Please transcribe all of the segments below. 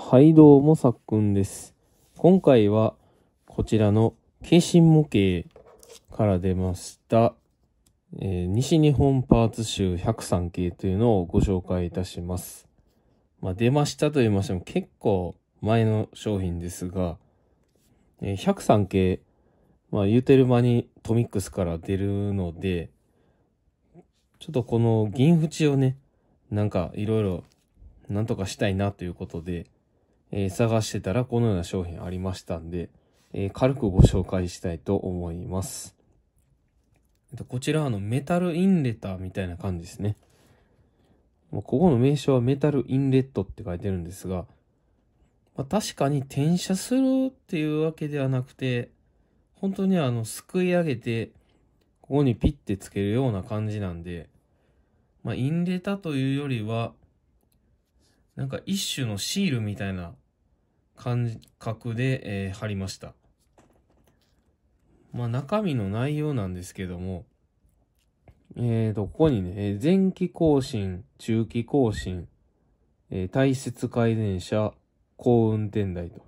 はい、どうも、さっくんです。今回は、こちらの、軽心模型から出ました、えー、西日本パーツ集103系というのをご紹介いたします。まあ、出ましたと言いましても、結構前の商品ですが、えー、103系、まあ、言うてる間にトミックスから出るので、ちょっとこの銀縁をね、なんかいろいろなんとかしたいなということで、えー、探してたらこのような商品ありましたんで、えー、軽くご紹介したいと思います。こちらあのメタルインレターみたいな感じですね。ここの名称はメタルインレットって書いてるんですが、まあ、確かに転写するっていうわけではなくて、本当にあの、すくい上げて、ここにピッてつけるような感じなんで、まあ、インレタというよりは、なんか一種のシールみたいな感覚で、えー、貼りました。まあ、中身の内容なんですけども、えーと、ここにね、前期更新、中期更新、えー、体質改善者、高運転台と。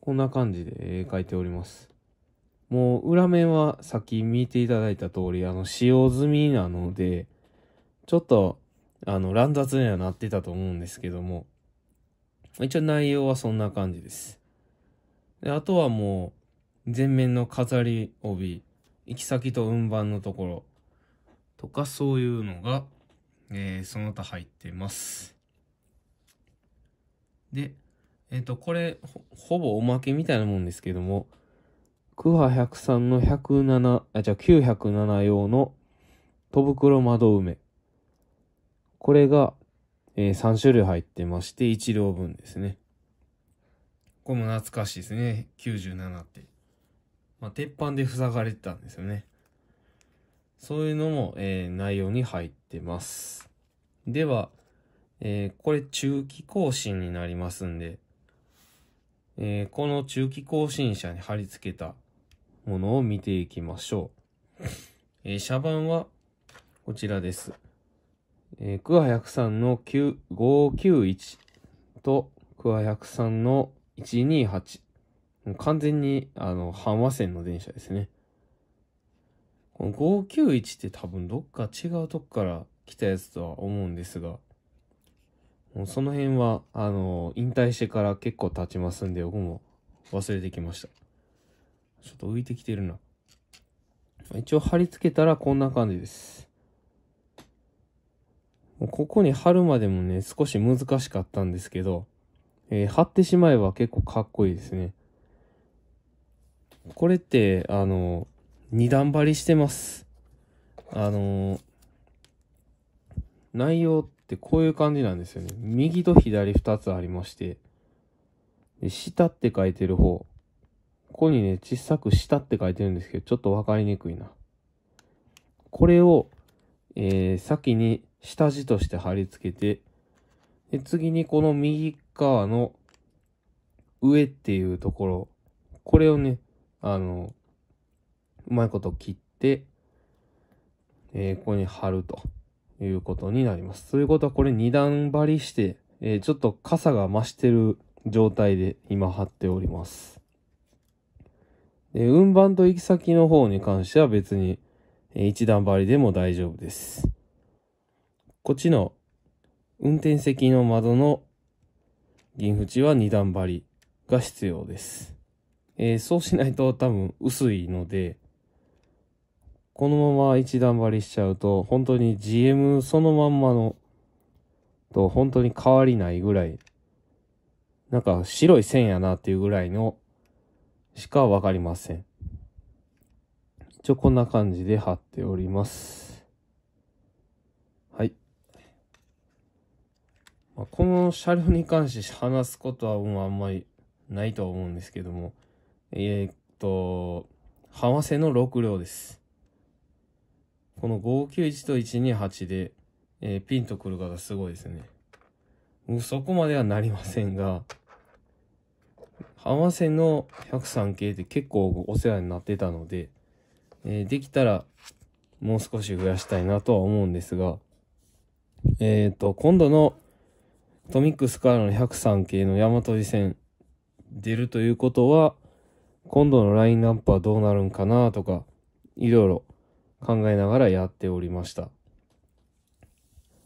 こんな感じで、えー、書いております。もう裏面はさっき見ていただいた通り、あの、使用済みなので、ちょっと、あの、乱雑にはなってたと思うんですけども、一応内容はそんな感じです。であとはもう、前面の飾り帯、行き先と運搬のところとかそういうのが、えー、その他入ってます。で、えっ、ー、と、これほ、ほぼおまけみたいなもんですけども、クハ103の107、あ、じゃあ907用の戸袋窓埋め。これが、えー、3種類入ってまして、1両分ですね。これも懐かしいですね。97って。まあ、鉄板で塞がれてたんですよね。そういうのも、えー、内容に入ってます。では、えー、これ中期更新になりますんで、えー、この中期更新車に貼り付けたものを見ていきましょう。えー、車番はこちらです。えー、クア103の591とクア103の128。完全に、あの、阪和線の電車ですね。この591って多分どっか違うとこから来たやつとは思うんですが、もうその辺は、あの、引退してから結構経ちますんで、僕も忘れてきました。ちょっと浮いてきてるな。一応貼り付けたらこんな感じです。ここに貼るまでもね、少し難しかったんですけど、えー、貼ってしまえば結構かっこいいですね。これって、あの、二段張りしてます。あの、内容ってこういう感じなんですよね。右と左二つありまして、で下って書いてる方。ここにね、小さく下って書いてるんですけど、ちょっとわかりにくいな。これを、えー、先に下地として貼り付けて、で次にこの右側の上っていうところ、これをね、あの、うまいこと切って、えー、ここに貼るということになります。ということはこれ2段張りして、えー、ちょっと傘が増してる状態で今貼っております。で運搬と行き先の方に関しては別に1段張りでも大丈夫です。こっちの運転席の窓の銀縁は2段張りが必要です。えー、そうしないと多分薄いので、このまま1段張りしちゃうと、本当に GM そのまんまの、と本当に変わりないぐらい、なんか白い線やなっていうぐらいの、しかわかりません。一応こんな感じで貼っております。まあ、この車両に関して話すことはもうあんまりないとは思うんですけども、えー、っと、浜瀬の6両です。この591と128で、えー、ピンとくる方すごいですね。そこまではなりませんが、浜瀬の103系って結構お世話になってたので、えー、できたらもう少し増やしたいなとは思うんですが、えっ、ー、と、今度のトミックスからの103系の大和路線出るということは、今度のラインナップはどうなるんかなとか、いろいろ考えながらやっておりました。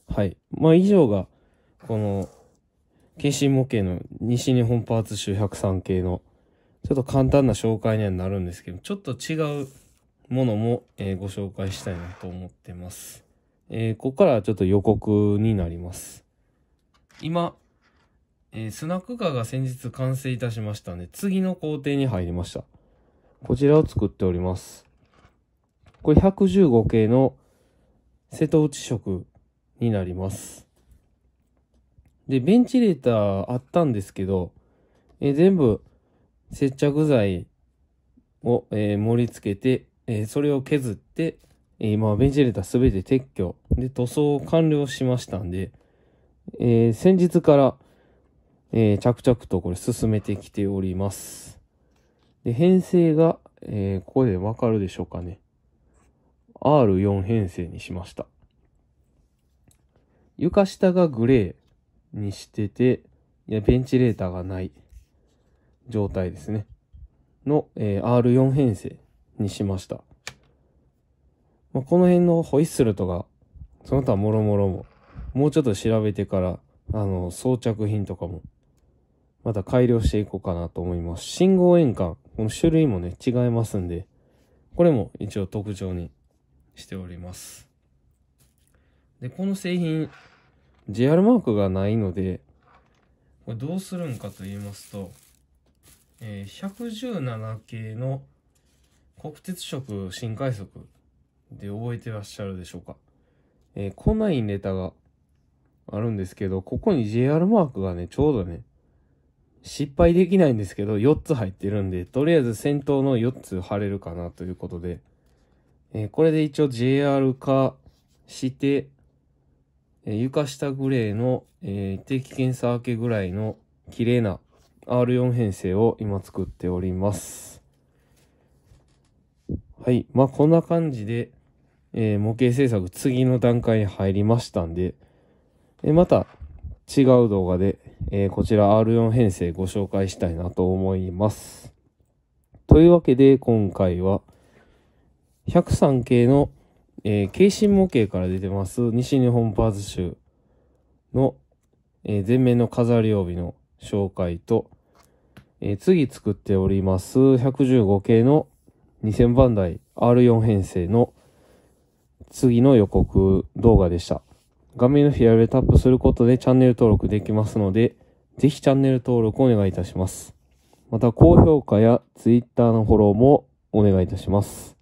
はい。まあ以上が、この、京心模型の西日本パーツ集103系の、ちょっと簡単な紹介にはなるんですけど、ちょっと違うものも、えー、ご紹介したいなと思ってます。えー、ここからはちょっと予告になります。今、えー、スナックカーが先日完成いたしましたね。次の工程に入りました。こちらを作っております。これ115系の瀬戸内色になります。で、ベンチレーターあったんですけど、えー、全部接着剤を、えー、盛り付けて、えそれを削って、え今ベンチレーターすべて撤去で塗装完了しましたんで、えー、先日から、えー、着々とこれ進めてきております。で、編成が、えー、ここでわかるでしょうかね。R4 編成にしました。床下がグレーにしてて、いや、ベンチレーターがない状態ですね。の、えー、R4 編成にしました。まあ、この辺のホイッスルとか、その他もろもろももうちょっと調べてから、あの、装着品とかも、また改良していこうかなと思います。信号円管、この種類もね、違いますんで、これも一応特徴にしております。で、この製品、JR マークがないので、これどうするんかと言いますと、え117系の国鉄色新快速で覚えてらっしゃるでしょうか。えー、ないネタがあるんですけど、ここに JR マークがね、ちょうどね、失敗できないんですけど、4つ入ってるんで、とりあえず先頭の4つ貼れるかなということで、えー、これで一応 JR 化して、えー、床下グレーの、えー、定期検査明けぐらいの綺麗な R4 編成を今作っております。はい。まあ、こんな感じで、え模型制作次の段階に入りましたんで、えまた違う動画で、えー、こちら R4 編成ご紹介したいなと思います。というわけで今回は103系の、えー、軽心模型から出てます西日本パーズ州の、えー、前面の飾り帯の紹介と、え次作っております115系の2000番台 R4 編成の次の予告動画でした。画面の左上タップすることでチャンネル登録できますので、ぜひチャンネル登録お願いいたします。また高評価や Twitter のフォローもお願いいたします。